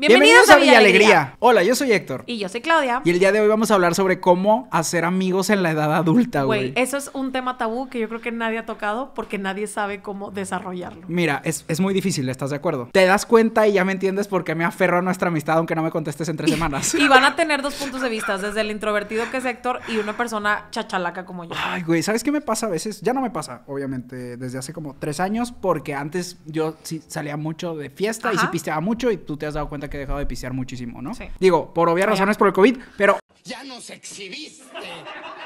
Bienvenidos, a, Villa Alegría. Hola, yo soy Héctor. Y yo soy Claudia. Y el día de hoy vamos a hablar sobre cómo hacer amigos en la edad adulta, güey. Eso es un tema tabú que yo creo que nadie ha tocado porque nadie sabe cómo desarrollarlo. Mira, es, muy difícil, ¿estás de acuerdo? Te das cuenta y ya me entiendes por qué me aferro a nuestra amistad aunque no me contestes en tres semanas. y van a tener dos puntos de vista, desde el introvertido que es Héctor y una persona chachalaca como yo. Ay, güey, ¿sabes qué me pasa a veces? Ya no me pasa, obviamente, desde hace como tres años porque antes yo sí salía mucho de fiesta y sí pisteaba mucho y tú te has dado cuenta que he dejado de pisear muchísimo, ¿no? Sí. Digo, por obvias ah, razones por el COVID, pero... Ya nos exhibiste.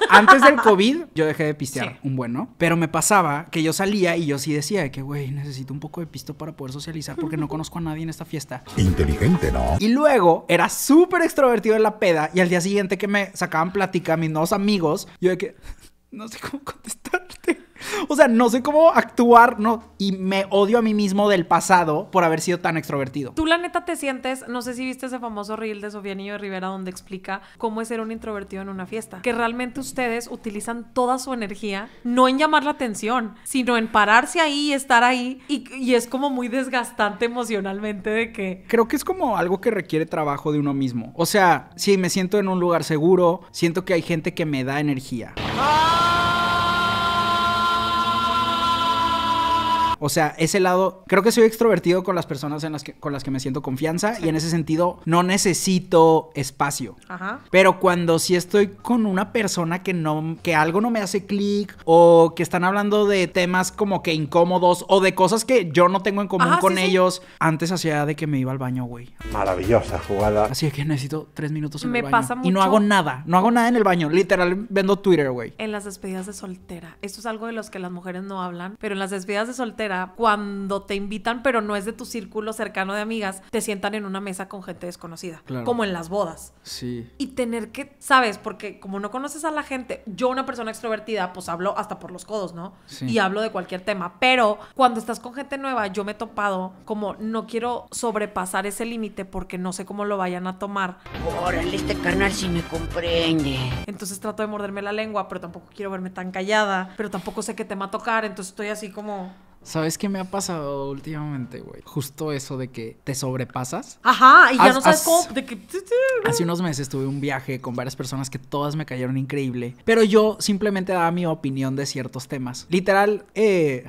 Antes del COVID yo dejé de pistear un buen, ¿no? Pero me pasaba que yo salía y yo sí decía que, güey, necesito un poco de pisto para poder socializar porque no conozco a nadie en esta fiesta. Inteligente, ¿no? Y luego era súper extrovertido en la peda y al día siguiente que me sacaban plática mis nuevos amigos, yo de que... No sé cómo contestar o sea, no sé cómo actuar, no. Y me odio a mí mismo del pasado por haber sido tan extrovertido. Tú, la neta, te sientes, no sé si viste ese famoso reel de Sofía Rivera donde explica cómo es ser un introvertido en una fiesta. Que realmente ustedes utilizan toda su energía, no en llamar la atención, sino en pararse ahí y estar ahí. Y, y es como muy desgastante emocionalmente de que. Creo que es como algo que requiere trabajo de uno mismo. O sea, si me siento en un lugar seguro, siento que hay gente que me da energía. ¡Ah! O sea, ese lado, creo que soy extrovertido con las personas en las con las que me siento confianza y en ese sentido no necesito espacio. Ajá. Pero cuando sí estoy con una persona que no, que algo no me hace clic o que están hablando de temas como que incómodos o de cosas que yo no tengo en común con ellos, antes hacía de que me iba al baño, güey. Maravillosa jugada. Así que necesito tres minutos en el baño. Y no hago nada, no hago nada en el baño. Literal, vendo Twitter, güey. En las despedidas de soltera. Esto es algo de los que las mujeres no hablan, pero en las despedidas de soltera cuando te invitan, pero no es de tu círculo cercano de amigas, te sientan en una mesa con gente desconocida, como en las bodas. Sí. Y tener que, sabes, porque como no conoces a la gente, yo una persona extrovertida, pues hablo hasta por los codos, ¿no? Sí. Y hablo de cualquier tema, pero cuando estás con gente nueva, yo me he topado como no quiero sobrepasar ese límite porque no sé cómo lo vayan a tomar. Órale, este canal Si me comprende. Entonces trato de morderme la lengua, pero tampoco quiero verme tan callada, pero tampoco sé qué tema tocar, entonces estoy así como... ¿Sabes qué me ha pasado últimamente, güey? Justo eso de que te sobrepasas. Ajá, y ya no sabes cómo. De que... Hace unos meses tuve un viaje con varias personas que todas me cayeron increíble, pero yo simplemente daba mi opinión de ciertos temas. Literal, eh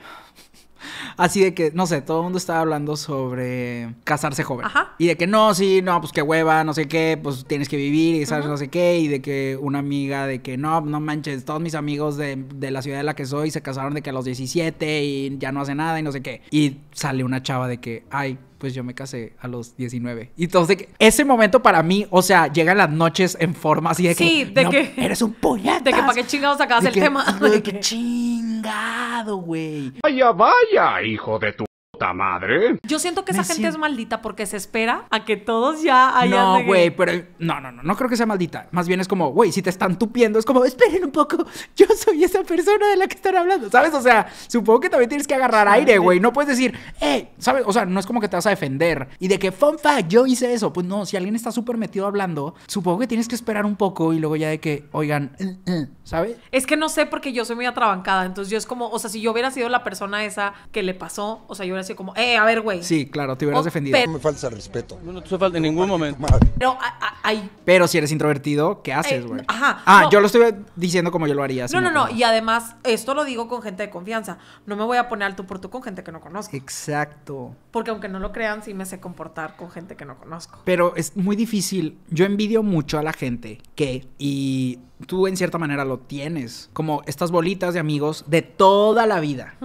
Así de que, no sé, todo el mundo estaba hablando sobre casarse joven. Ajá. Y de que no, sí, no, pues qué hueva, no sé qué, pues tienes que vivir y sabes, no sé qué. Y de que una amiga de que no, no manches, todos mis amigos de, de la ciudad de la que soy se casaron de que a los 17 y ya no hace nada y no sé qué. Y sale una chava de que, ay, pues yo me casé a los 19. Y entonces, ese momento para mí, o sea, llegan las noches en forma así de que. Sí, de que. Eres un puñetazo. De que para qué chingados sacabas el tema. De, que chingado, güey. Vaya, vaya, hijo de tu madre. Yo siento que esa gente es maldita porque se espera a que todos ya hayan. No, güey, pero. No, no, no, no creo que sea maldita. Más bien es como, güey, si te están tupiendo, es como, esperen un poco, yo soy esa persona de la que están hablando, ¿sabes? O sea, supongo que también tienes que agarrar aire, güey. No puedes decir, eh, ¿sabes? O sea, no es como que te vas a defender y de que, fun fact, yo hice eso. Pues no, si alguien está súper metido hablando, supongo que tienes que esperar un poco y luego ya de que, oigan, eh, eh", ¿sabes? Es que no sé porque yo soy muy atrabancada, entonces yo es como, o sea, si yo hubiera sido la persona esa que le pasó, o sea, yo hubiera sido como, eh, a ver, güey. Sí, claro, te hubieras oh, defendido. No me falta respeto. No, no te falta en ningún momento. Pero, hay... pero si eres introvertido, ¿qué eh, haces, güey? ajá. Ah, yo lo estoy diciendo como yo lo haría. No, no, no. Y además, esto lo digo con gente de confianza. No me voy a poner al tú por tú con gente que no conozco. Exacto. Porque aunque no lo crean, sí me sé comportar con gente que no conozco. Pero es muy difícil. Yo envidio mucho a la gente que, y tú en cierta manera lo tienes, como estas bolitas de amigos de toda la vida.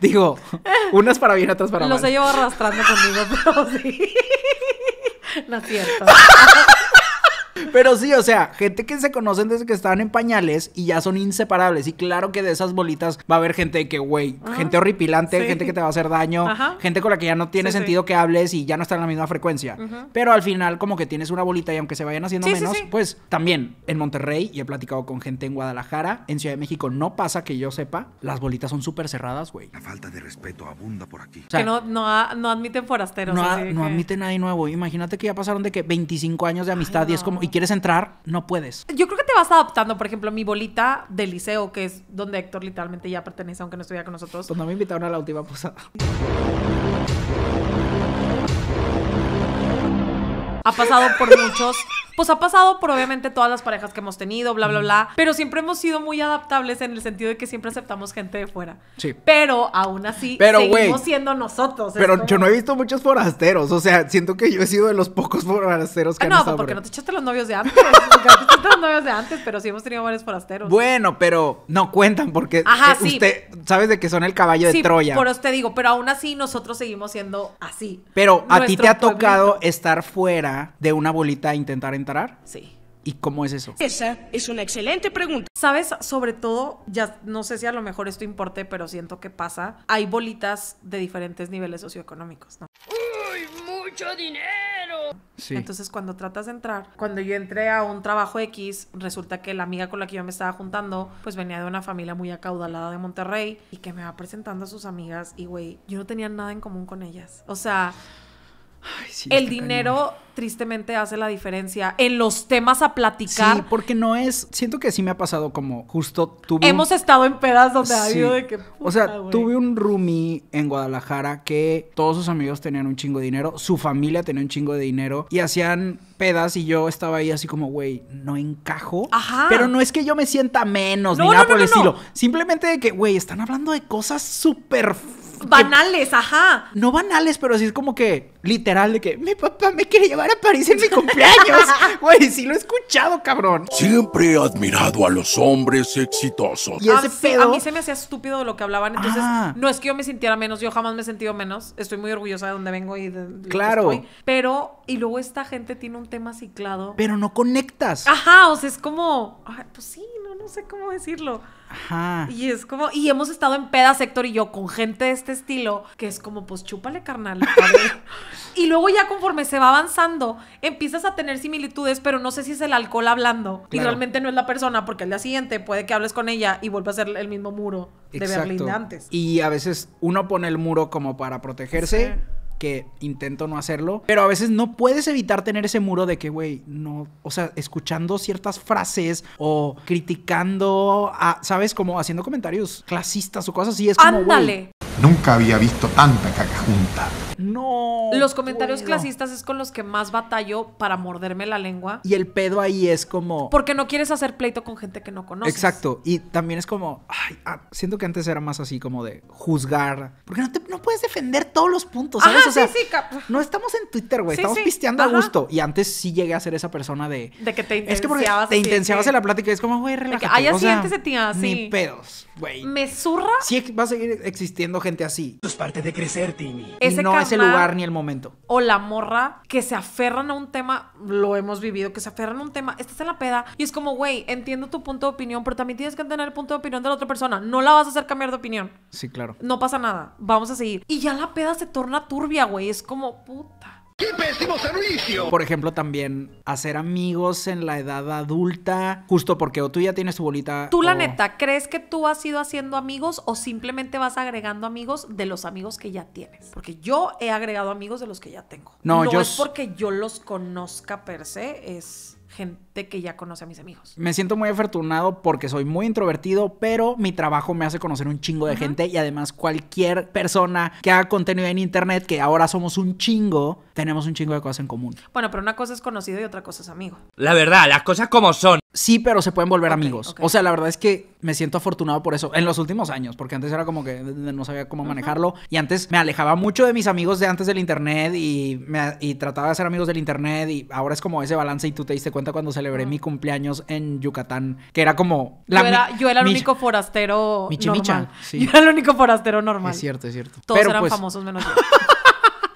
Digo, unas para bien, otras para mal. Los he llevado arrastrando conmigo, pero sí. No es cierto. Pero sí, o sea, gente que se conocen desde que estaban en pañales y ya son inseparables. Y claro que de esas bolitas va a haber gente que, güey, ah, gente horripilante, gente que te va a hacer daño, gente con la que ya no tiene sentido que hables y ya no están en la misma frecuencia. Pero al final, como que tienes una bolita y aunque se vayan haciendo menos, pues también en Monterrey, y he platicado con gente en Guadalajara, en Ciudad de México no pasa que yo sepa, las bolitas son súper cerradas, güey. La falta de respeto abunda por aquí. que no, no, admiten forasteros. No, no admiten nadie nuevo. Imagínate que ya pasaron de que 25 años de amistad y es como, quieres entrar, no puedes. Yo creo que te vas adaptando, por ejemplo, mi bolita del liceo, que es donde Héctor literalmente ya pertenece, aunque no estuviera con nosotros. Cuando pues me invitaron a la última posada ha pasado por muchos. Pues ha pasado por obviamente todas las parejas que hemos tenido, bla, bla, bla. Pero siempre hemos sido muy adaptables en el sentido de que siempre aceptamos gente de fuera. Sí. Pero aún así, seguimos siendo nosotros. Pero yo no he visto muchos forasteros. O sea, siento que yo he sido de los pocos forasteros que ah, No, pues, porque no te echaste los novios de antes. no te echaste los novios de antes, pero sí hemos tenido varios forasteros. Bueno, pero no cuentan porque Ajá, eh, usted sabes de que son el caballo de Troya. Por eso te digo, pero aún así nosotros seguimos siendo así. Pero a ti te ha tocado estar fuera de una bolita a intentar entrar? Sí. ¿Y cómo es eso? Esa es una excelente pregunta. Sabes, sobre todo, ya no sé si a lo mejor esto importe, pero siento que pasa. Hay bolitas de diferentes niveles socioeconómicos, ¿no? ¡Uy, mucho dinero! Sí. Entonces, cuando tratas de entrar, cuando yo entré a un trabajo X, resulta que la amiga con la que yo me estaba juntando, pues venía de una familia muy acaudalada de Monterrey y que me va presentando a sus amigas y, güey, yo no tenía nada en común con ellas. O sea, el dinero tristemente hace la diferencia en los temas a platicar. Sí, porque no es. Siento que sí me ha pasado como justo tuve. Hemos estado en pedas donde ha de que. o sea, tuve un roomie en Guadalajara que todos sus amigos tenían un chingo de dinero, su familia tenía un chingo de dinero y hacían pedas y yo estaba ahí así como, güey, no encajo. Ajá. Pero no es que yo me sienta menos ni nada por el estilo. Simplemente de que, güey, están hablando de cosas súper banales, ajá. No banales, pero así es como que literal de que mi papá me quiere llevar a París en mi cumpleaños. Güey, sí lo he escuchado, cabrón. Siempre he admirado a los hombres exitosos. Ah, a mí se me hacía estúpido lo que hablaban, entonces ah. no es que yo me sintiera menos, yo jamás me he sentido menos. Estoy muy orgullosa de donde vengo y de, Claro. estoy. Pero y luego esta gente tiene un tema ciclado, pero no conectas. Ajá, o sea, es como, pues sí, no no sé cómo decirlo. Ajá. Y es como, y hemos estado en peda sector y yo, con gente de este estilo, que es como, pues chúpale, carnal. y luego ya conforme se va avanzando, empiezas a tener similitudes, pero no sé si es el alcohol hablando. Y realmente no es la persona, porque al día siguiente puede que hables con ella y vuelva a ser el mismo muro de Berlín de antes. Y a veces uno pone el muro como para protegerse que intento no hacerlo, pero a veces no puedes evitar tener ese muro de que, güey, no, o sea, escuchando ciertas frases o criticando, a, ¿sabes? Como haciendo comentarios clasistas o cosas así, es como, güey. Nunca había visto tanta caca junta. No. Los comentarios clasistas es con los que más batallo para morderme la lengua. Y el pedo ahí es como. Porque no quieres hacer pleito con gente que no conoces. Exacto. Y también es como. Ah, siento que antes era más así como de juzgar. Porque no, puedes defender todos los puntos, ¿sabes? o no estamos en Twitter, güey. estamos pisteando a gusto. Y antes sí llegué a ser esa persona de. De que te intenciabas. te en la plática. es como, güey, relájate. que o sea, tía, ah, Ni pedos, güey. Me zurra. Sí, va a seguir existiendo gente así. Es parte de crecer, Timmy. no es el lugar ni el momento. O la morra que se aferran a un tema, lo hemos vivido, que se aferran a un tema, estás en la peda y es como, güey, entiendo tu punto de opinión, pero también tienes que entender el punto de opinión de la otra persona. No la vas a hacer cambiar de opinión. Sí, claro. No pasa nada, vamos a seguir. Y ya la peda se torna turbia, güey, es como, puta. ¡Qué pésimo servicio! Por ejemplo, también hacer amigos en la edad adulta, justo porque o tú ya tienes tu bolita. Tú, la neta, ¿crees que tú has ido haciendo amigos o simplemente vas agregando amigos de los amigos que ya tienes? Porque yo he agregado amigos de los que ya tengo. No, no es porque yo los conozca per se, es gente que ya conoce a mis amigos. Me siento muy afortunado porque soy muy introvertido, pero mi trabajo me hace conocer un chingo de gente y además cualquier persona que haga contenido en internet, que ahora somos un chingo, tenemos un chingo de cosas en común. Bueno, pero una cosa es conocido y otra cosa es amigo. La verdad, las cosas como son sí, pero se pueden volver amigos. O sea, la verdad es que me siento afortunado por eso en los últimos años, porque antes era como que no sabía cómo manejarlo y antes me alejaba mucho de mis amigos de antes del internet y, me, trataba de ser amigos del internet y ahora es como ese balance y tú te diste cuenta cuando celebré mi cumpleaños en Yucatán, que era como... La, yo, era, yo era el único forastero michi normal. Yo era el único forastero normal. Es cierto, es cierto. Todos eran pues, famosos menos yo.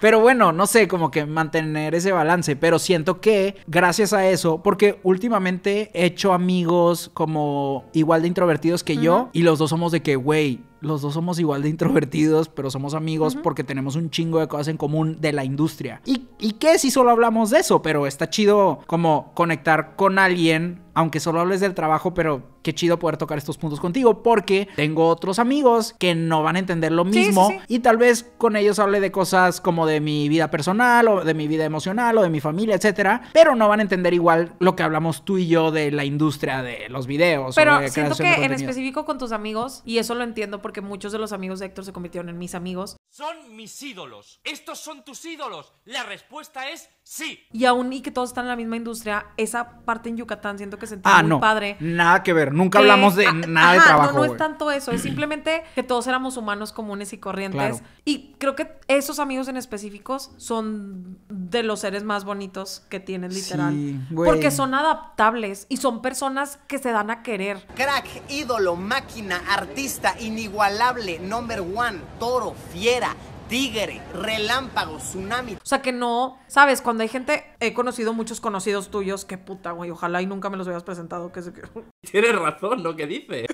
Pero bueno, no sé, como que mantener ese balance. Pero siento que gracias a eso, porque últimamente he hecho amigos como igual de introvertidos que yo y los dos somos de que, güey, los dos somos igual de introvertidos, pero somos amigos porque tenemos un chingo de cosas en común de la industria. ¿Y, ¿Y qué si solo hablamos de eso? Pero está chido como conectar con alguien aunque solo hables del trabajo, pero qué chido poder tocar estos puntos contigo porque tengo otros amigos que no van a entender lo mismo y tal vez con ellos hable de cosas como de mi vida personal o de mi vida emocional o de mi familia, etcétera, pero no van a entender igual lo que hablamos tú y yo de la industria de los videos. Pero siento que en específico con tus amigos, y eso lo entiendo porque muchos de los amigos de Héctor se convirtieron en mis amigos. Son mis ídolos. Estos son tus ídolos. La respuesta es Sí. Y aún y que todos están en la misma industria, esa parte en Yucatán siento que se entiende ah, no. padre. Nada que ver, nunca eh, hablamos de ah, nada de trabajo. No, no es tanto eso, es simplemente que todos éramos humanos comunes y corrientes. Y creo que esos amigos en específicos son de los seres más bonitos que tienen literal. porque son adaptables y son personas que se dan a querer. Crack, ídolo, máquina, artista, inigualable, number one, toro, fiera tigre, relámpago, tsunami. O sea que no, sabes, cuando hay gente, he conocido muchos conocidos tuyos, Qué puta, güey, ojalá y nunca me los hubieras presentado. Que... Tienes razón lo que dice.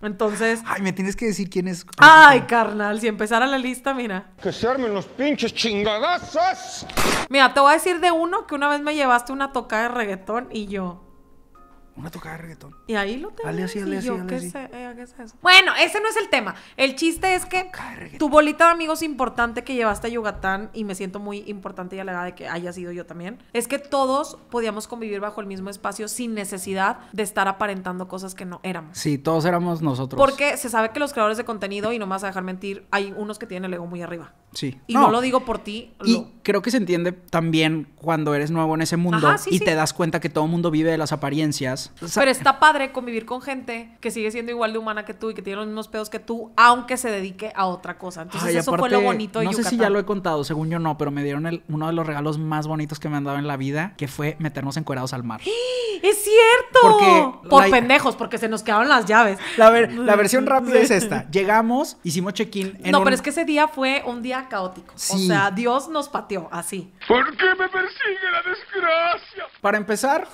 Entonces. Ay, me tienes que decir quién es. Ay, carnal, si empezara la lista, mira. Que se armen los pinches chingadazos. Mira, te voy a decir de uno que una vez me llevaste una toca de reggaetón y yo. Una de Y ahí lo tengo. Eh, bueno, ese no es el tema. El chiste es que tu bolita de amigos importante que llevaste a Yucatán, y me siento muy importante y alegada de que haya sido yo también, es que todos podíamos convivir bajo el mismo espacio sin necesidad de estar aparentando cosas que no éramos. Sí, todos éramos nosotros. Porque se sabe que los creadores de contenido, y no me a dejar mentir, hay unos que tienen el ego muy arriba. Sí. Y no, lo digo por ti. Y creo que se entiende también cuando eres nuevo en ese mundo y te das cuenta que todo el mundo vive de las apariencias pero está padre convivir con gente que sigue siendo igual de humana que tú y que tiene los mismos pedos que tú, aunque se dedique a otra cosa. Entonces, eso fue lo bonito de No sé si ya lo he contado, según yo no, pero me dieron uno de los regalos más bonitos que me han dado en la vida, que fue meternos encuerados al mar. ¡Es cierto! Por pendejos, porque se nos quedaron las llaves. La, versión rápida es esta. Llegamos, hicimos check-in. No, pero es que ese día fue un día caótico. O sea, Dios nos pateó así. ¿Por qué me persigue la desgracia? Para empezar,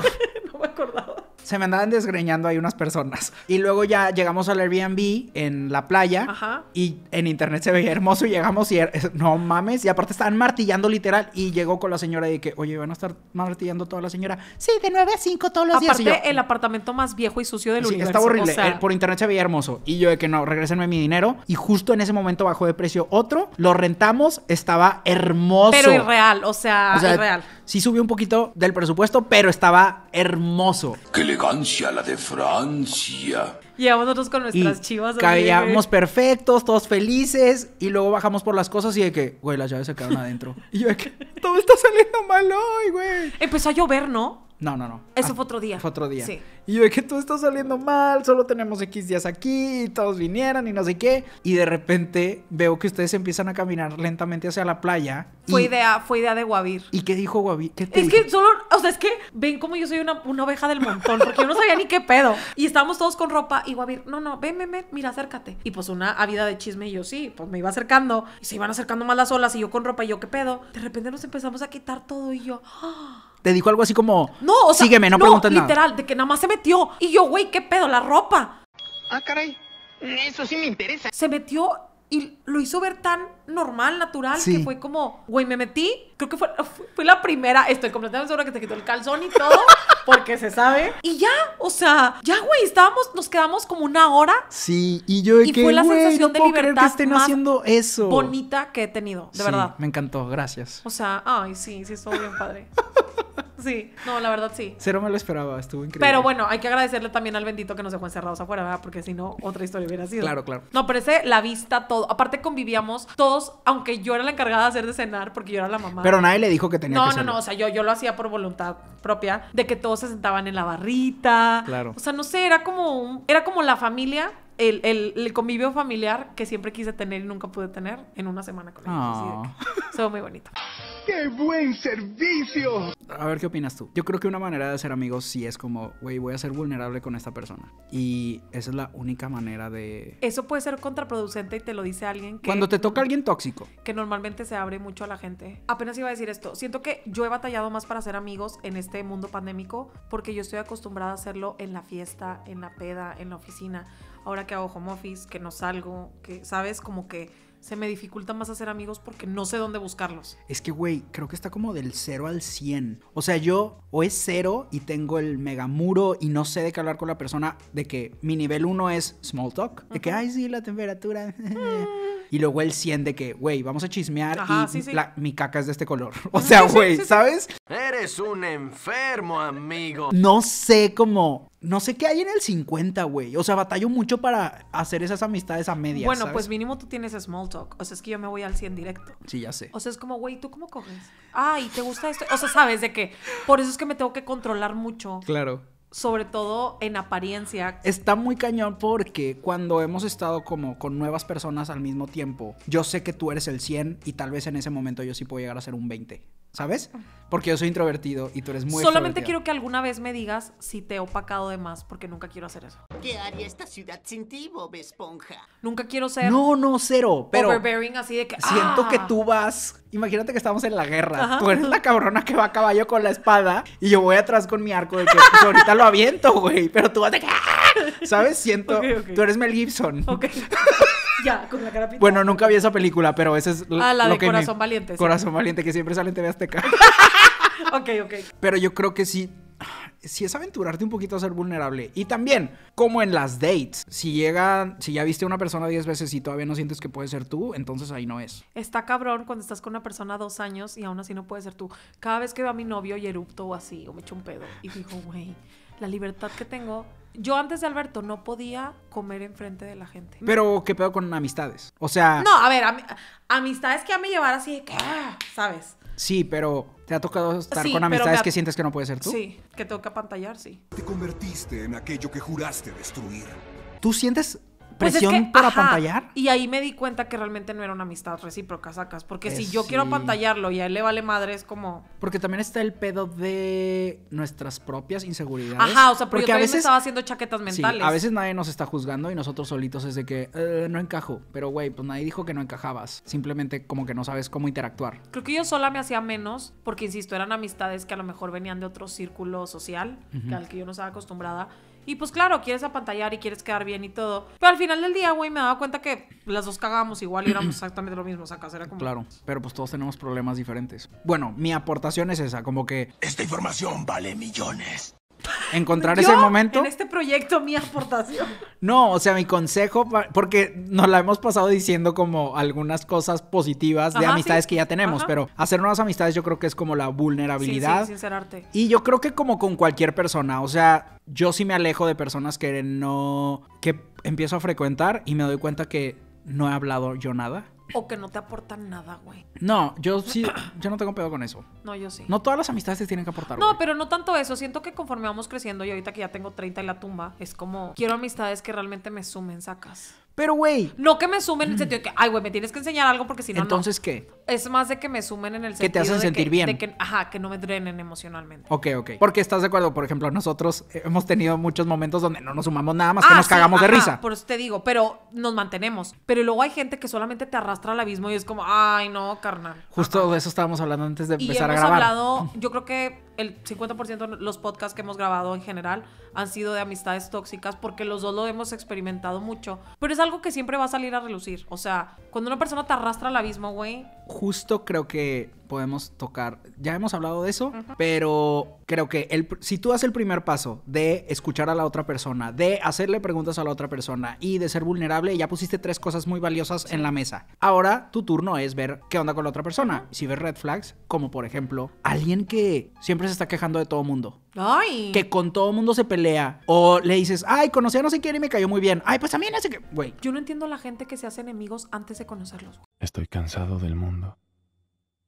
me acordaba se me andaban desgreñando ahí unas personas. Y luego ya llegamos al Airbnb en la playa Ajá. y en internet se veía hermoso y llegamos y no mames. Y aparte estaban martillando literal y llegó con la señora de que, oye, van a estar martillando toda la señora. Sí, de 9 a 5 todos los días. Aparte, el apartamento más viejo y sucio del sí, Estaba horrible. Por internet se veía hermoso. Y yo de que no, regresenme mi dinero. Y justo en ese momento bajó de precio otro. Lo rentamos, estaba hermoso. Pero irreal, o sea, real irreal. Sí subió un poquito del presupuesto, pero estaba hermoso elegancia la de Francia. Llegamos nosotros con nuestras chivas. Caíamos perfectos, todos felices. Y luego bajamos por las cosas y de que, güey, las llaves se quedaron adentro. y yo que, todo está saliendo mal hoy, güey. Empezó a llover, ¿no? No, no, no. Eso ah, fue otro día. Fue otro día. Sí. Y yo de que todo está saliendo mal, solo tenemos X días aquí, todos vinieran y no sé qué. Y de repente veo que ustedes empiezan a caminar lentamente hacia la playa. Fue idea, fue idea de Guavir. ¿Y qué dijo Guavir? es que solo, o sea, es que ven como yo soy una, oveja del montón, porque yo no sabía ni qué pedo. Y estábamos todos con ropa y Guavir, no, no, ven, ven, ven, mira, acércate. Y pues una avida de chisme y yo sí, pues me iba acercando y se iban acercando más las olas y yo con ropa y yo qué pedo. De repente nos empezamos a quitar todo y yo... ¡ah! Te dijo algo así como, no, o sea, sígueme, no, preguntes literal, de que nada más se metió. Y yo, güey, ¿qué pedo? La ropa. Ah, caray. Eso sí me interesa. Se metió y lo hizo ver tan normal, natural, que fue como, güey, me metí. Creo que fue, la primera. Estoy completamente segura que te quitó el calzón y todo, porque se sabe. Y ya, o sea, ya, güey, estábamos, nos quedamos como una hora. Sí, y yo Y fue la sensación de libertad que estén más haciendo eso. bonita que he tenido, de verdad. Me encantó, gracias. O sea, ay, sí, sí, estuvo bien padre. Sí, no, la verdad sí. Cero me lo esperaba, estuvo increíble. Pero bueno, hay que agradecerle también al bendito que nos dejó encerrados afuera, ¿verdad? Porque si no, otra historia hubiera sido. Claro, claro. No, pero ese, la vista, todo. Aparte convivíamos todos, aunque yo era la encargada de hacer de cenar, porque yo era la mamá. Pero nadie le dijo que tenía no, No, no, no, o sea, yo, yo lo hacía por voluntad propia, de que todos se sentaban en la barrita. Claro. O sea, no sé, era como, era como la familia el, el, convivio familiar que siempre quise tener y nunca pude tener en una semana con ellos. es muy bonito. ¡Qué buen servicio! A ver, ¿qué opinas tú? Yo creo que una manera de ser amigos sí es como, güey, voy a ser vulnerable con esta persona. Y esa es la única manera de... Eso puede ser contraproducente y te lo dice alguien que... Cuando te toca alguien tóxico. Que normalmente se abre mucho a la gente. Apenas iba a decir esto. Siento que yo he batallado más para ser amigos en este mundo pandémico porque yo estoy acostumbrada a hacerlo en la fiesta, en la peda, en la oficina ahora que hago home office, que no salgo, que, ¿sabes? Como que se me dificulta más hacer amigos porque no sé dónde buscarlos. Es que, güey, creo que está como del 0 al 100. O sea, yo o es cero y tengo el mega muro y no sé de qué hablar con la persona, de que mi nivel 1 es small talk, de que, ay, sí, la temperatura. Mm. Y luego el 100 de que, güey, vamos a chismear y mi caca es de este color. O sea, güey, ¿sabes? Eres un enfermo, amigo. No sé cómo no sé qué hay en el 50, güey. O sea, batallo mucho para hacer esas amistades a medias. Bueno, pues mínimo tú tienes small talk. O sea, es que yo me voy al 100 directo. Sí, ya sé. O sea, es como, güey, ¿tú cómo coges? Ay, ¿te gusta esto? O sea, sabes de qué. Por eso es que me tengo que controlar mucho. Claro sobre todo en apariencia. Está muy cañón porque cuando hemos estado como con nuevas personas al mismo tiempo, yo sé que tú eres el 100 y tal vez en ese momento yo sí puedo llegar a ser un 20. ¿sabes? Porque yo soy introvertido y tú eres muy Solamente quiero que alguna vez me digas si te he opacado de más, porque nunca quiero hacer eso. ¿Qué haría esta ciudad sin ti, Bob Esponja? Nunca quiero ser... No, no, cero, pero... Overbearing así de que... Siento que ah". tú vas... Imagínate que estamos en la guerra. Tú eres la cabrona que va a caballo con la espada y yo voy atrás con mi arco de que pues, ahorita lo aviento, güey, pero tú vas de... Ah", ¿Sabes? Siento... Tú eres Mel Gibson. Ok. ya, con la cara pintada. Bueno, nunca vi esa película, pero esa es ah, la lo de Corazón Valiente. Corazón Valiente, que siempre sale en TV Azteca. ok, ok. Pero yo creo que sí. Si es aventurarte un poquito a ser vulnerable. Y también, como en las dates, si llega, si ya viste a una persona 10 veces y todavía no sientes que puede ser tú, entonces ahí no es. Está cabrón cuando estás con una persona dos años y aún así no puede ser tú. Cada vez que va mi novio y erupto o así, o me echo un pedo, y digo, güey, la libertad que tengo yo antes de Alberto no podía comer enfrente de la gente. Pero, ¿qué pedo con amistades? O sea. No, a ver, amistades que a mí llevar así de que, ah, ¿sabes? Sí, pero ¿te ha tocado estar con amistades que sientes que no puedes ser tú? Sí, que tengo que apantallar, sí. Te convertiste en aquello que juraste destruir. ¿Tú sientes pues presión para pantallar. Y ahí me di cuenta que realmente no era una amistad recíproca, sacas. Porque pues si yo quiero pantallarlo y a él le vale madre, es como. Porque también está el pedo de nuestras propias inseguridades. Ajá, o sea, porque a veces estaba haciendo chaquetas mentales. Sí, a veces nadie nos está juzgando y nosotros solitos es de que eh, no encajo. Pero güey, pues nadie dijo que no encajabas. Simplemente como que no sabes cómo interactuar. Creo que yo sola me hacía menos, porque insisto, eran amistades que a lo mejor venían de otro círculo social, al que yo no estaba acostumbrada. Y pues claro, quieres apantallar y quieres quedar bien y todo. Pero al final del día, güey, me daba cuenta que las dos cagábamos igual y éramos exactamente lo mismo. O sea, era como... Claro, pero pues todos tenemos problemas diferentes. Bueno, mi aportación es esa, como que... Esta información vale millones encontrar ese momento. En este proyecto, mi aportación. No, o sea, mi consejo, porque nos la hemos pasado diciendo como algunas cosas positivas de amistades que ya tenemos, pero hacer nuevas amistades yo creo que es como la vulnerabilidad. Y yo creo que como con cualquier persona, o sea, yo sí me alejo de personas que no, que empiezo a frecuentar y me doy cuenta que no he hablado yo nada o que no te aportan nada, güey. No, yo sí, yo no tengo pedo con eso. No, yo sí. No todas las amistades te tienen que aportar. No, pero no tanto eso. Siento que conforme vamos creciendo y ahorita que ya tengo 30 en la tumba, es como quiero amistades que realmente me sumen, sacas. Pero, güey. No que me sumen en el sentido de que, ay, güey, me tienes que enseñar algo porque si no. Entonces, ¿qué? Es más de que me sumen en el sentido. Que te hacen sentir bien. que, ajá, que no me drenen emocionalmente. Ok, ok. Porque estás de acuerdo, por ejemplo, nosotros eh, hemos tenido muchos momentos donde no nos sumamos nada más que ah, nos cagamos de risa. Por eso te digo, pero nos mantenemos. Pero luego hay gente que solamente te arrastra al abismo y es como, ay, no, carnal. Justo de eso estábamos hablando antes de empezar y hemos a grabar. hablado, yo creo que el 50% de los podcasts que hemos grabado en general han sido de amistades tóxicas porque los dos lo hemos experimentado mucho. Pero es algo que siempre va a salir a relucir. O sea, cuando una persona te arrastra al abismo, güey. Justo creo que podemos tocar. Ya hemos hablado de eso, pero creo que el, si tú das el primer paso de escuchar a la otra persona, de hacerle preguntas a la otra persona y de ser vulnerable, ya pusiste tres cosas muy valiosas en la mesa. Ahora tu turno es ver qué onda con la otra persona. Si ves red flags, como por ejemplo, alguien que siempre está quejando de todo mundo. Ay. Que con todo mundo se pelea. O le dices, ay, conocí a no sé quién y me cayó muy bien. Ay, pues también mí que. Güey. Yo no entiendo la gente que se hace enemigos antes de conocerlos. Estoy cansado del mundo.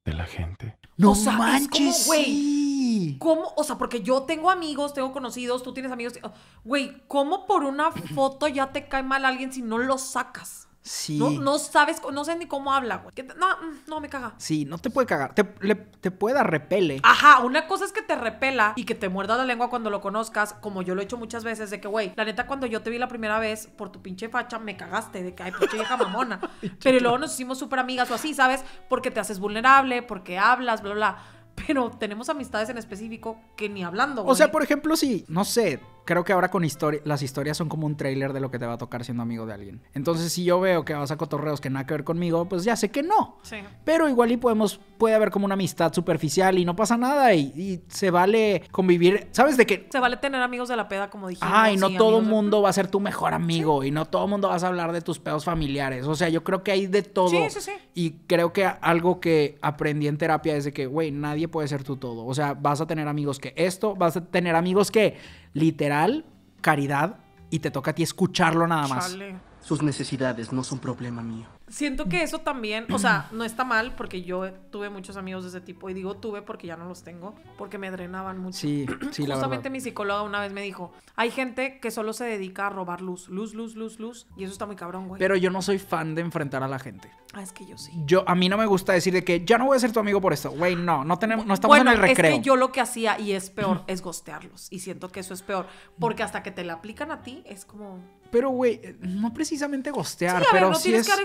De la gente. No o manches. güey. ¿Cómo? O sea, porque yo tengo amigos, tengo conocidos, tú tienes amigos. Oh, güey, ¿cómo por una foto ya te cae mal alguien si no lo sacas? No, sabes, no sé ni cómo habla, güey. No, mm, no me caga. Sí, no te puede cagar. Te, le, puede dar repele. Ajá, una cosa es que te repela y que te muerda la lengua cuando lo conozcas, como yo lo he hecho muchas veces, de que, güey, la neta, cuando yo te vi la primera vez por tu pinche facha, me cagaste, de que, ay, pinche vieja mamona. Pero luego nos hicimos súper amigas o así, ¿sabes? Porque te haces vulnerable, porque hablas, bla, bla. pero tenemos amistades en específico que ni hablando. O sea, por ejemplo, si, no sé, creo que ahora con las historias son como un trailer de lo que te va a tocar siendo amigo de alguien. Entonces, si yo veo que vas a cotorreos que nada que ver conmigo, pues ya sé que no. Sí. Pero igual y podemos, puede haber como una amistad superficial y no pasa nada y, se vale convivir. ¿Sabes de qué? Se vale tener amigos de la peda, como dijimos. Ah, y no todo mundo va a ser tu mejor amigo y no todo mundo vas a hablar de tus pedos familiares. O sea, yo creo que hay de todo. Sí, sí, sí. Y creo que algo que aprendí en terapia es de que, güey, nadie puede ser tu todo. O sea, vas a tener amigos que esto, vas a tener amigos que literal, caridad, y te toca a ti escucharlo nada más. Sus necesidades no son problema mío siento que eso también, o sea, no está mal porque yo tuve muchos amigos de ese tipo y digo tuve porque ya no los tengo, porque me drenaban mucho. Sí, sí, Justamente mi psicóloga una vez me dijo, hay gente que solo se dedica a robar luz, luz, luz, luz, luz, y eso está muy cabrón, güey. Pero yo no soy fan de enfrentar a la gente. Ah, es que yo sí. Yo, a mí no me gusta decir de que ya no voy a ser tu amigo por esto. Güey, no, no tenemos, no estamos en el recreo. es que yo lo que hacía, y es peor, es gostearlos. Y siento que eso es peor, porque hasta que te la aplican a ti, es como... Pero, güey, eh, no precisamente gostear, sí, pero no tienes es... que dar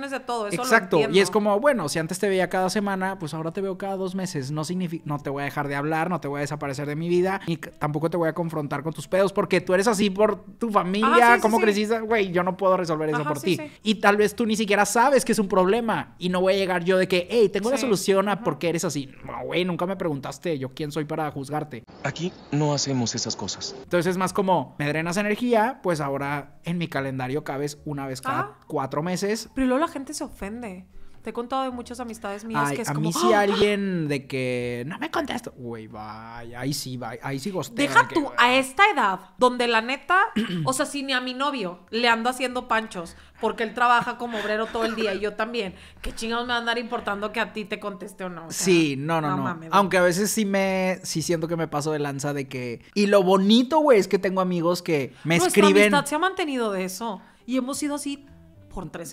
de todo, eso Exacto, y es como, bueno, si antes te veía cada semana, pues ahora te veo cada dos meses, no significa, no te voy a dejar de hablar, no te voy a desaparecer de mi vida, ni tampoco te voy a confrontar con tus pedos, porque tú eres así por tu familia, cómo creciste, güey, yo no puedo resolver eso por ti. Y tal vez tú ni siquiera sabes que es un problema, y no voy a llegar yo de que, hey, tengo la solución a por qué eres así. No, güey, nunca me preguntaste yo quién soy para juzgarte. Aquí no hacemos esas cosas. Entonces es más como, me drenas energía, pues ahora en mi calendario cabes una vez cada cuatro meses. Pero luego la gente se ofende. Te he contado de muchas amistades mías que es a mí si ah". alguien de que no me contesto... güey, vaya, ahí sí, va, ahí sí Deja tú, a esta edad, donde la neta, o sea, si ni a mi novio le ando haciendo panchos, porque él trabaja como obrero todo el día y yo también, ¿qué chingados me va a andar importando que a ti te conteste o no? sí, no, no, no. Aunque a veces sí me, sí siento que me paso de lanza de que... Y lo bonito, güey, es que tengo amigos que me escriben... Nuestra amistad se ha mantenido de eso. Y hemos sido así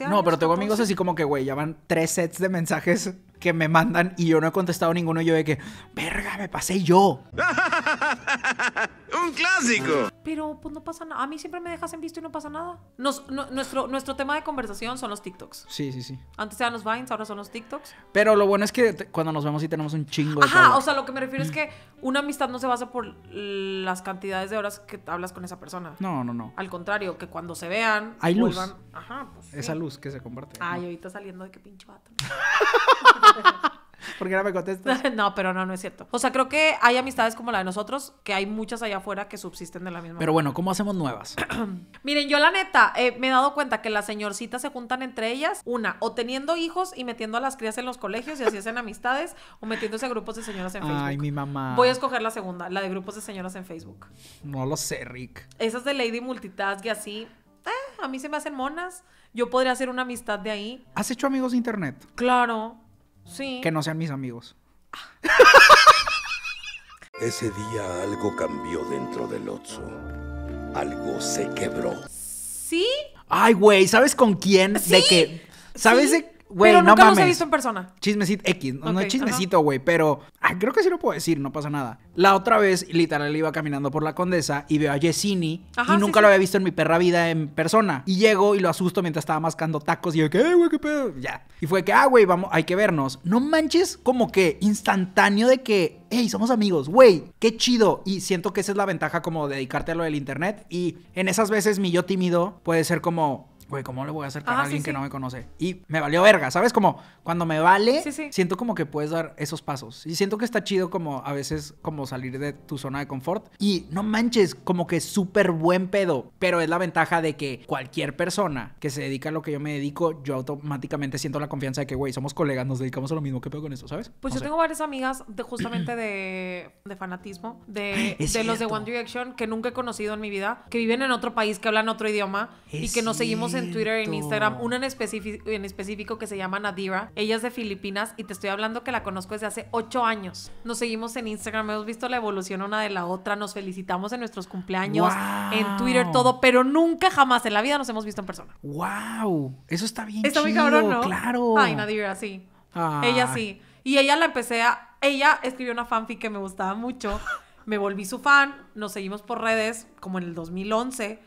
no, pero tengo amigos así como que, güey, ya van tres sets de mensajes que me mandan y yo no he contestado ninguno. y Yo de que, verga, me pasé yo. ¡Un clásico! Pero pues no pasa nada. A mí siempre me dejas en visto y no pasa nada. nuestro, nuestro tema de conversación son los TikToks. Sí, sí, sí. Antes eran los Vines, ahora son los TikToks. Pero lo bueno es que cuando nos vemos y tenemos un chingo de. Ajá, o sea, lo que me refiero es que una amistad no se basa por las cantidades de horas que hablas con esa persona. No, no, no. Al contrario, que cuando se vean. Hay luz. Ajá, pues Esa luz que se comparte. Ay, ahorita saliendo de qué pinche vato. Porque no me contestas. No, pero no, no es cierto. O sea, creo que hay amistades como la de nosotros, que hay muchas allá afuera que subsisten de la misma Pero bueno, ¿cómo hacemos nuevas? Miren, yo la neta, eh, me he dado cuenta que las señorcitas se juntan entre ellas, una, o teniendo hijos y metiendo a las crías en los colegios y así hacen amistades, o metiéndose a grupos de señoras en Facebook. Ay, mi mamá. Voy a escoger la segunda, la de grupos de señoras en Facebook. No lo sé, Rick. Esas de Lady Multitask y así, eh, a mí se me hacen monas. Yo podría hacer una amistad de ahí. ¿Has hecho amigos de internet? Claro. Que no sean mis amigos. Ese día algo cambió dentro del Otso. Algo se quebró. ¿Sí? Ay, güey, ¿sabes con quién? De que. ¿Sabes de pero nunca no los he visto en persona. Chismecito X. no es chismecito, güey, pero ah, creo que sí lo puedo decir, no pasa nada. La otra vez, literal, iba caminando por la condesa y veo a Yesini y nunca lo había visto en mi perra vida en persona. Y llego y lo asusto mientras estaba mascando tacos y yo, ¿qué, güey, qué pedo? Ya. Y fue que, ah, güey, vamos, hay que vernos. No manches, como que instantáneo de que hey, somos amigos, güey, qué chido. Y siento que esa es la ventaja como de dedicarte a lo del internet. Y en esas veces mi yo tímido puede ser como, güey, ¿cómo le voy a acercar con ah, alguien que no me conoce? Y me valió verga, ¿sabes? Como cuando me vale, siento como que puedes dar esos pasos. Y siento que está chido como a veces como salir de tu zona de confort. Y no manches, como que súper buen pedo. Pero es la ventaja de que cualquier persona que se dedica a lo que yo me dedico, yo automáticamente siento la confianza de que, güey, somos colegas, nos dedicamos a lo mismo. ¿Qué pedo con eso, sabes? Pues yo tengo varias amigas de justamente de, fanatismo, de, de los de One Direction, que nunca he conocido en mi vida, que viven en otro país, que hablan otro idioma y que nos seguimos en Twitter, y en Instagram, una en, específico, en específico que se llama Nadira. Ella es de Filipinas y te estoy hablando que la conozco desde hace ocho años. Nos seguimos en Instagram, hemos visto la evolución una de la otra, nos felicitamos en nuestros cumpleaños, en Twitter, todo, pero nunca jamás en la vida nos hemos visto en persona. ¡Wow! Eso está bien. Está muy cabrón, ¿no? Claro. Ay, Nadira, sí. Ella ah. sí. Y ella la empecé a. Ella escribió una fanfic que me gustaba mucho. Me volví su fan, nos seguimos por redes como en el 2011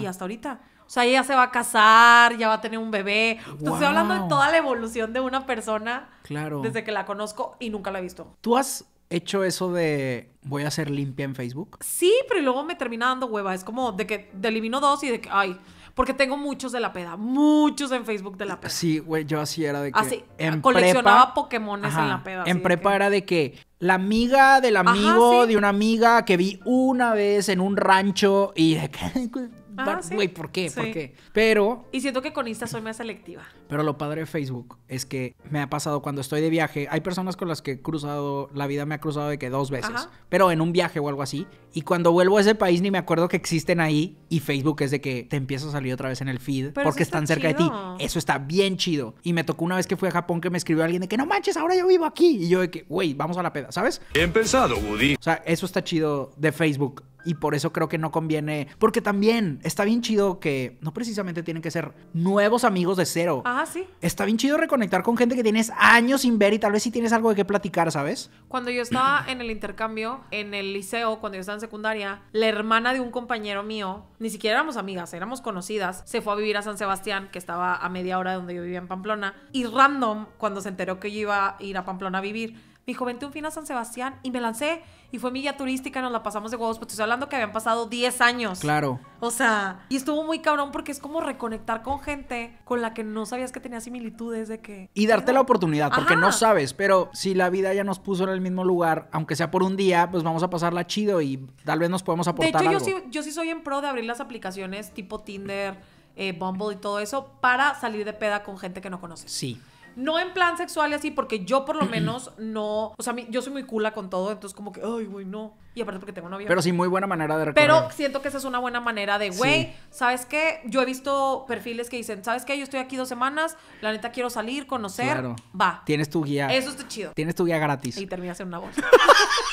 y hasta ahorita. O sea, ella se va a casar, ya va a tener un bebé. estoy hablando de toda la evolución de una persona claro. desde que la conozco y nunca la he visto. ¿Tú has hecho eso de voy a ser limpia en Facebook? Sí, pero luego me termina dando hueva. Es como de que elimino dos y de que, ay, porque tengo muchos de la peda, muchos en Facebook de la peda. Sí, güey, yo así era de que. Así, coleccionaba Pokémon en la peda. En prepa era de que la amiga del amigo de una amiga que vi una vez en un rancho y de que. ah, güey, ¿por qué? ¿Por qué? Pero... Y siento que con Insta soy más selectiva. Pero lo padre de Facebook es que me ha pasado cuando estoy de viaje, hay personas con las que he cruzado, la vida me ha cruzado de que dos veces, pero en un viaje o algo así, y cuando vuelvo a ese país ni me acuerdo que existen ahí, y Facebook es de que te empieza a salir otra vez en el feed porque están cerca de ti. Eso está bien chido. Y me tocó una vez que fui a Japón que me escribió alguien de que no manches, ahora yo vivo aquí. Y yo de que, güey, vamos a la peda, ¿sabes? Bien pensado, Woody. O sea, eso está chido de Facebook. Y por eso creo que no conviene. Porque también está bien chido que no precisamente tienen que ser nuevos amigos de cero. Ah, sí. Está bien chido reconectar con gente que tienes años sin ver y tal vez si sí tienes algo de qué platicar, ¿sabes? Cuando yo estaba en el intercambio, en el liceo, cuando yo estaba en secundaria, la hermana de un compañero mío, ni siquiera éramos amigas, éramos conocidas, se fue a vivir a San Sebastián, que estaba a media hora de donde yo vivía en Pamplona. Y random, cuando se enteró que yo iba a ir a Pamplona a vivir, mi juventud un fin a San Sebastián. Y me lancé. Y fue mi guía turística, nos la pasamos de huevos. Pues estoy hablando que habían pasado 10 años. Claro. O sea, y estuvo muy cabrón porque es como reconectar con gente con la que no sabías que tenía similitudes de que... Y darte la oportunidad, porque no sabes, pero si la vida ya nos puso en el mismo lugar, aunque sea por un día, pues vamos a pasarla chido y tal vez nos podemos aportar De hecho, Yo, sí, soy en pro de abrir las aplicaciones tipo Tinder, eh, Bumble y todo eso para salir de peda con gente que no conoces. Sí. No en plan sexual y así, porque yo por lo menos no. O sea, yo soy muy cula con todo, entonces como que, ay, güey, no. Y aparte porque tengo novia. Pero sí, muy buena manera de recorrer. Pero siento que esa es una buena manera de, güey, ¿sabes qué? Yo he visto perfiles que dicen, ¿sabes qué? Yo estoy aquí dos semanas, la neta quiero salir, conocer. Claro. Va. Tienes tu guía. Eso está chido. Tienes tu guía gratis. Y terminas en una bolsa.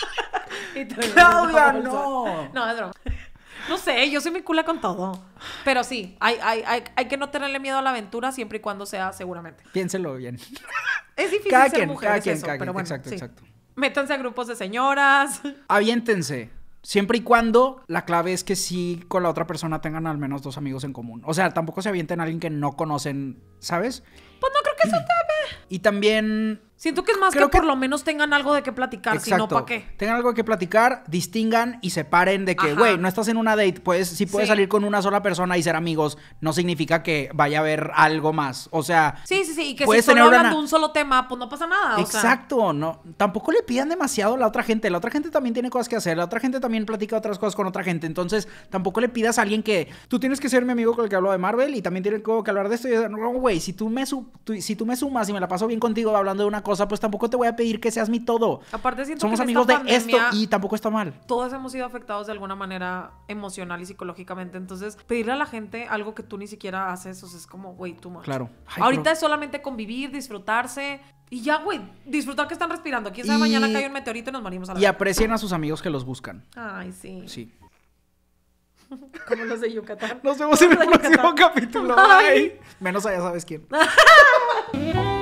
y Claudia, no. No, es broma. No sé, yo soy mi cula con todo. Pero sí, hay, hay, hay, hay, que no tenerle miedo a la aventura siempre y cuando sea seguramente. Piénselo bien. Es difícil cada ser mujer, exacto, exacto. Métanse a grupos de señoras. Aviéntense. Siempre y cuando la clave es que sí con la otra persona tengan al menos dos amigos en común. O sea, tampoco se avienten a alguien que no conocen, ¿sabes? Pues no creo que eso tape. Y también Siento que es más que, por lo menos tengan algo de qué platicar, si no, ¿para qué? Tengan algo de qué platicar, distingan y separen de que, güey, no estás en una date, pues si puedes salir con una sola persona y ser amigos, no significa que vaya a haber algo más. O sea, sí, sí, sí, y que si solo hablan de un solo tema, pues no pasa nada. Exacto, o no. Tampoco le pidan demasiado a la otra gente. La otra gente también tiene cosas que hacer, la otra gente también platica otras cosas con otra gente. Entonces, tampoco le pidas a alguien que tú tienes que ser mi amigo con el que hablo de Marvel y también tienes que hablar de esto. Y no, güey, si tú me si tú me sumas y me la paso bien contigo hablando de una cosa, pues tampoco te voy a pedir que seas mi todo. Aparte siento Somos amigos de esto y tampoco está mal. Todos hemos sido afectados de alguna manera emocional y psicológicamente, entonces pedirle a la gente algo que tú ni siquiera haces, o sea, es como, güey, tú Claro. Ahorita es solamente convivir, disfrutarse, y ya, güey, disfrutar que están respirando. Aquí sabe, mañana cae un meteorito y nos morimos a la Y aprecien a sus amigos que los buscan. Ay, sí. Sí. Como los de Yucatán. Nos vemos en el próximo capítulo. Menos allá sabes quién.